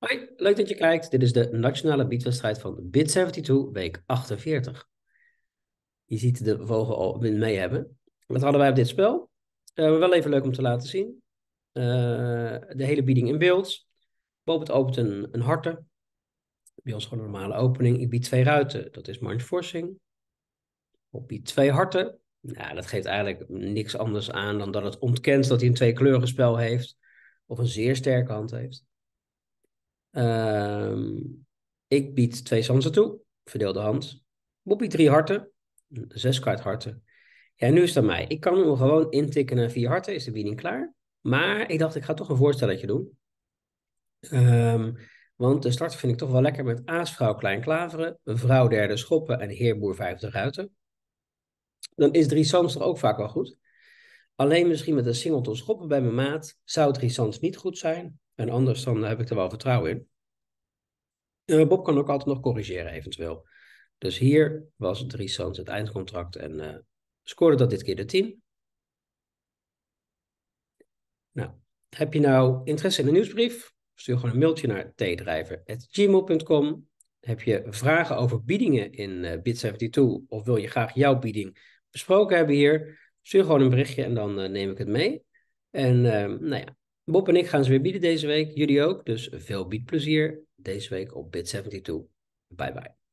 Hoi, leuk dat je kijkt. Dit is de nationale biedwedstrijd van Bid72, week 48. Je ziet de vogel al mee hebben. Wat hadden wij op dit spel? Eh, wel even leuk om te laten zien. Eh, de hele bieding in beeld. het opent een, een harte. Bij ons gewoon een normale opening. Ik bied twee ruiten. Dat is Mind Forcing. Bob biedt twee harten. Nou, dat geeft eigenlijk niks anders aan dan dat het ontkent dat hij een kleuren spel heeft. Of een zeer sterke hand heeft. Ehm, ik bied twee sansen toe, verdeelde hand. Bob drie harten, zes kwart harten. Ja, nu is aan mij. Ik kan hem gewoon intikken naar vier harten, is de bieding klaar. Maar ik dacht, ik ga toch een voorstelletje doen. Ehm, want de start vind ik toch wel lekker met aasvrouw klein klaveren, vrouw derde schoppen en heerboer vijfde ruiten. Dan is drie sans toch ook vaak wel goed. Alleen misschien met een singleton schoppen bij mijn maat zou drie sans niet goed zijn. En anders dan heb ik er wel vertrouwen in. Eh, Bob kan ook altijd nog corrigeren eventueel. Dus hier was Driesans het eindcontract en uh, scoorde dat dit keer de 10. Nou, heb je nou interesse in de nieuwsbrief? Stuur gewoon een mailtje naar tdrijver.gmail.com. Heb je vragen over biedingen in uh, eh, Bit72 of wil je graag jouw bieding besproken hebben hier? Stuur gewoon een berichtje en dan neem ik het mee. En nou ja, Bob en ik gaan ze weer bieden deze week. Jullie ook. Dus veel biedplezier deze week op Bit72. Bye bye.